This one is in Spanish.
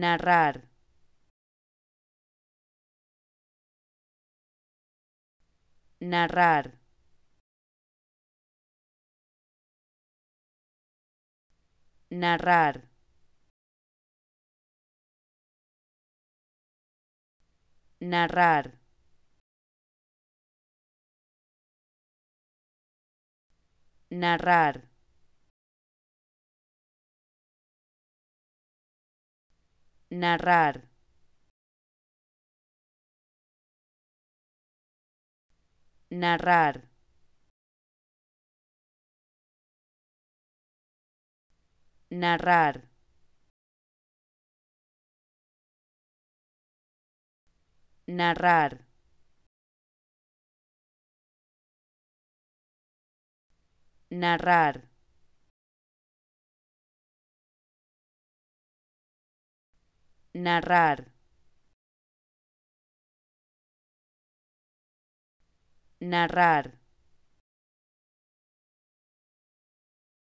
narrar. Narrar. Narrar. Narrar. Narrar. Narrar. Narrar. Narrar. Narrar. Narrar. narrar narrar